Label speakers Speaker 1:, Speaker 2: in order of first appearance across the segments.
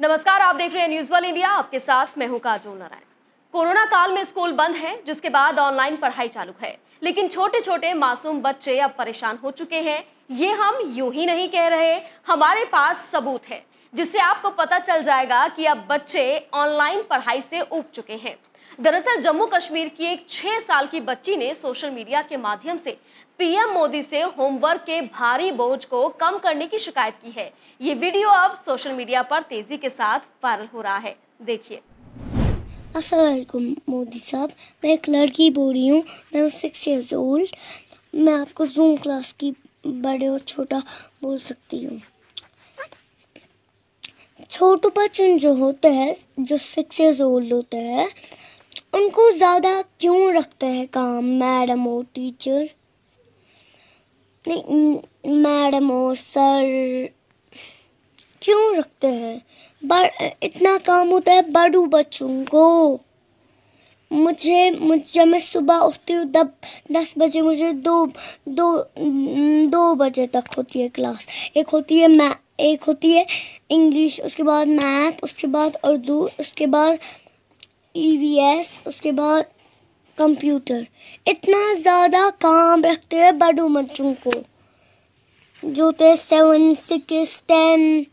Speaker 1: नमस्कार आप देख रहे हैं न्यूज वन इंडिया आपके साथ मैं हूं काजोल नारायण कोरोना काल में स्कूल बंद है जिसके बाद ऑनलाइन पढ़ाई चालू है लेकिन छोटे छोटे मासूम बच्चे अब परेशान हो चुके हैं ये हम यूं ही नहीं कह रहे हमारे पास सबूत है जिससे आपको पता चल जाएगा कि अब बच्चे ऑनलाइन पढ़ाई से उब चुके हैं दरअसल जम्मू कश्मीर की एक छह साल की बच्ची ने सोशल मीडिया के माध्यम से पीएम मोदी से होमवर्क के भारी बोझ को कम करने की शिकायत की है ये वीडियो अब सोशल मीडिया पर तेजी के साथ वायरल हो रहा है देखिए
Speaker 2: असलकुम मोदी साहब मैं एक लड़की बोल रही हूँ मैं सिक्स ईयर्स ओल्ड मैं आपको जूम क्लास की बड़े और छोटा बोल सकती हूँ छोटे बच्चन जो होते हैं जो सिक्स ईयर्स ओल्ड होते हैं उनको ज़्यादा क्यों रखते हैं काम मैडम और टीचर नहीं मैडम और सर क्यों रखते हैं बड़ इतना काम होता है बड़ू बच्चों को मुझे मुझे जब मैं सुबह उठती हूँ तब दस बजे मुझे दो दो दो बजे तक होती है क्लास एक होती है मैं एक होती है इंग्लिश उसके बाद मैथ उसके बाद उर्दू उसके बाद ईवीएस e उसके बाद कंप्यूटर इतना ज़्यादा काम रखते हुए बड़ों बच्चों को जो थे सेवन सिक्स टेन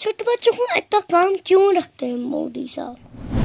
Speaker 2: छोटे बच्चों को इतना काम क्यों रखते हैं मोदी साहब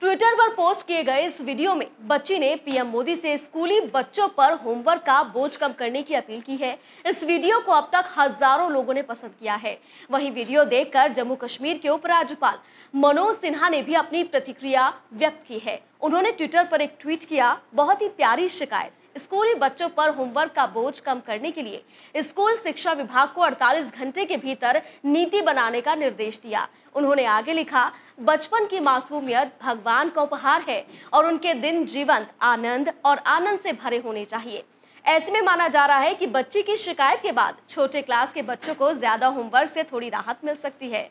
Speaker 1: ट्विटर पर पोस्ट किए गए इस वीडियो में बच्ची ने पीएम मोदी से स्कूली बच्चों पर होमवर्क का बोझ कम करने की अपील की है इस वीडियो को अब तक हजारों लोगों ने पसंद किया है वहीं वीडियो देखकर जम्मू कश्मीर के उपराज्यपाल मनोज सिन्हा ने भी अपनी प्रतिक्रिया व्यक्त की है उन्होंने ट्विटर पर एक ट्वीट किया बहुत ही प्यारी शिकायत स्कूली बच्चों पर होमवर्क का बोझ कम करने के लिए स्कूल शिक्षा विभाग को 48 घंटे के भीतर नीति बनाने का निर्देश दिया उन्होंने आगे लिखा बचपन की मासूमियत भगवान का उपहार है और उनके दिन जीवंत आनंद और आनंद से भरे होने चाहिए ऐसे में माना जा रहा है कि बच्चे की शिकायत के बाद छोटे क्लास के बच्चों को ज़्यादा होमवर्क से थोड़ी राहत मिल सकती है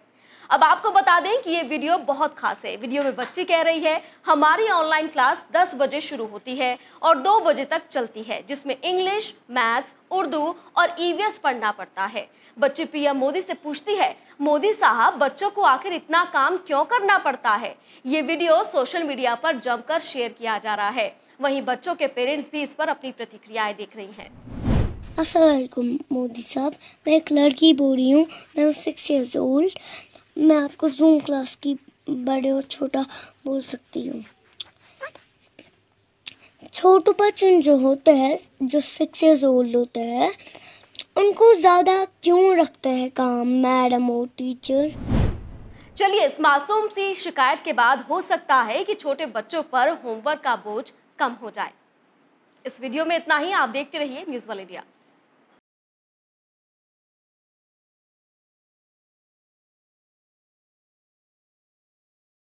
Speaker 1: अब आपको बता दें कि ये वीडियो बहुत खास है वीडियो में बच्ची कह रही है हमारी ऑनलाइन क्लास 10 बजे शुरू होती है और 2 बजे तक चलती है जिसमें इंग्लिश मैथ्स उर्दू और ईवीएस e पढ़ना पड़ता है बच्ची पीएम मोदी से पूछती है मोदी साहब बच्चों को आखिर इतना काम क्यों करना पड़ता है ये वीडियो सोशल मीडिया पर जमकर शेयर किया जा रहा है वहीं बच्चों के पेरेंट्स भी इस पर अपनी प्रतिक्रियाएं देख रही हैं
Speaker 2: असलकुम मोदी साहब मैं एक लड़की बोल रही हूँ मैं सिक्स ईयर्स ओल्ड मैं आपको जूम क्लास की बड़े और छोटा बोल सकती हूँ छोटे बच्चन जो होते हैं जो सिक्स ईयर्स ओल्ड होते हैं उनको ज़्यादा क्यों रखते हैं काम मैडम और टीचर
Speaker 1: चलिए इस मासूम सी शिकायत के बाद हो सकता है कि छोटे बच्चों पर होमवर्क का बोझ कम हो जाए इस वीडियो में इतना ही आप देखते रहिए न्यूज़ वाल इंडिया